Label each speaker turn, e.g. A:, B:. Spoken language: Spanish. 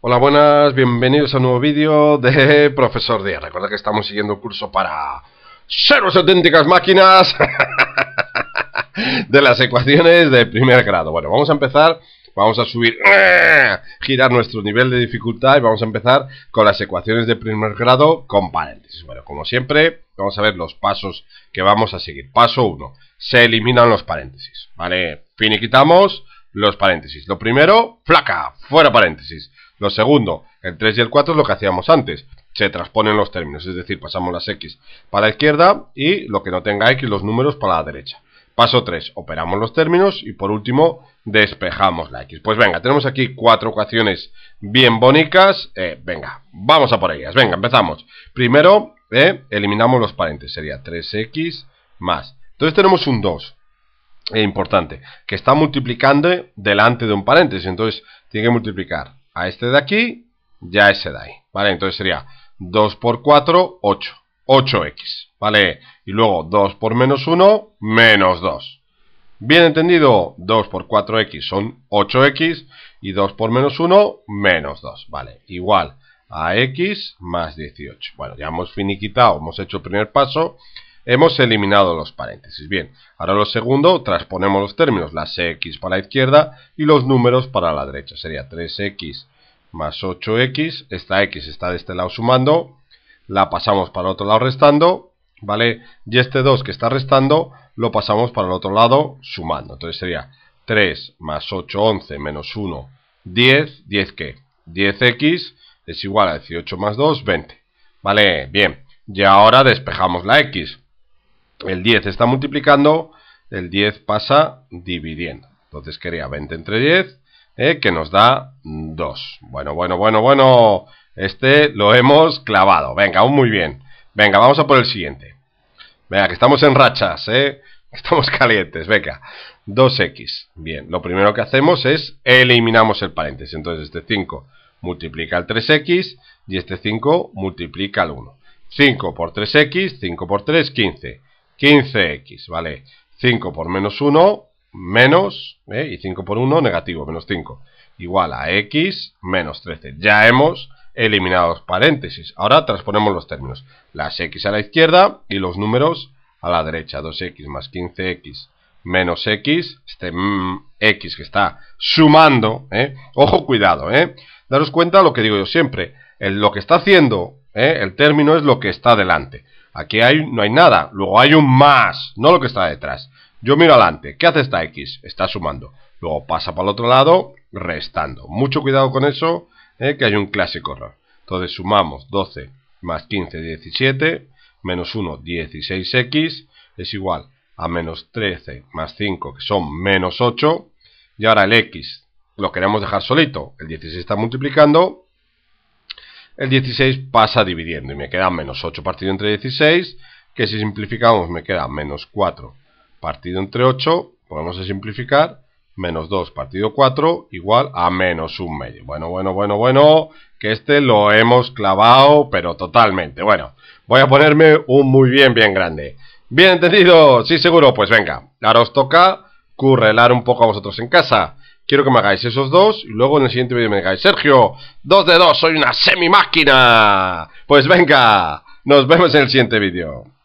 A: Hola, buenas, bienvenidos a un nuevo vídeo de Profesor Díaz. Recuerda que estamos siguiendo un curso para ser auténticas máquinas de las ecuaciones de primer grado. Bueno, vamos a empezar, vamos a subir, girar nuestro nivel de dificultad y vamos a empezar con las ecuaciones de primer grado con paréntesis. Bueno, como siempre, vamos a ver los pasos que vamos a seguir. Paso 1, se eliminan los paréntesis, ¿vale? Finiquitamos los paréntesis. Lo primero, flaca, fuera paréntesis. Lo segundo, el 3 y el 4 es lo que hacíamos antes. Se transponen los términos, es decir, pasamos las x para la izquierda y lo que no tenga x los números para la derecha. Paso 3, operamos los términos y por último despejamos la x. Pues venga, tenemos aquí cuatro ecuaciones bien bonitas. Eh, venga, vamos a por ellas. Venga, empezamos. Primero, eh, eliminamos los paréntesis. Sería 3x más. Entonces tenemos un 2. Eh, importante, que está multiplicando delante de un paréntesis. Entonces tiene que multiplicar a este de aquí ya ese de ahí, ¿vale? Entonces sería 2 por 4, 8, 8x, ¿vale? Y luego 2 por menos 1, menos 2. Bien entendido, 2 por 4x son 8x y 2 por menos 1, menos 2, ¿vale? Igual a x más 18. Bueno, ya hemos finiquitado, hemos hecho el primer paso Hemos eliminado los paréntesis. Bien, ahora lo segundo, transponemos los términos, las x para la izquierda y los números para la derecha. Sería 3x más 8x, esta x está de este lado sumando, la pasamos para el otro lado restando, ¿vale? Y este 2 que está restando lo pasamos para el otro lado sumando. Entonces sería 3 más 8, 11, menos 1, 10. ¿10 qué? 10x es igual a 18 más 2, 20. ¿Vale? Bien. Y ahora despejamos la x el 10 está multiplicando, el 10 pasa dividiendo. Entonces quería 20 entre 10, eh, que nos da 2. Bueno, bueno, bueno, bueno, este lo hemos clavado. Venga, aún muy bien. Venga, vamos a por el siguiente. Venga, que estamos en rachas, eh, Estamos calientes, venga. 2x. Bien, lo primero que hacemos es eliminamos el paréntesis. Entonces este 5 multiplica el 3x y este 5 multiplica el 1. 5 por 3x, 5 por 3, 15. 15x, ¿vale? 5 por menos 1, menos, ¿eh? y 5 por 1, negativo, menos 5, igual a x menos 13. Ya hemos eliminado los paréntesis. Ahora transponemos los términos. Las x a la izquierda y los números a la derecha. 2x más 15x menos x, este x mm, que está sumando, ¿eh? ojo, cuidado, ¿eh? daros cuenta lo que digo yo siempre, lo que está haciendo ¿eh? el término es lo que está delante. Aquí hay, no hay nada. Luego hay un más, no lo que está detrás. Yo miro adelante. ¿Qué hace esta X? Está sumando. Luego pasa para el otro lado, restando. Mucho cuidado con eso, eh, que hay un clásico error. Entonces sumamos 12 más 15, 17, menos 1, 16x, es igual a menos 13 más 5, que son menos 8. Y ahora el x lo queremos dejar solito. El 16 está multiplicando el 16 pasa dividiendo y me queda menos 8 partido entre 16, que si simplificamos me queda menos 4 partido entre 8, podemos simplificar, menos 2 partido 4 igual a menos 1 medio. Bueno, bueno, bueno, bueno, que este lo hemos clavado, pero totalmente. Bueno, voy a ponerme un muy bien, bien grande. Bien entendido, sí seguro, pues venga, ahora os toca currelar un poco a vosotros en casa. Quiero que me hagáis esos dos y luego en el siguiente vídeo me digáis, Sergio, dos de dos, soy una semi máquina. Pues venga, nos vemos en el siguiente vídeo.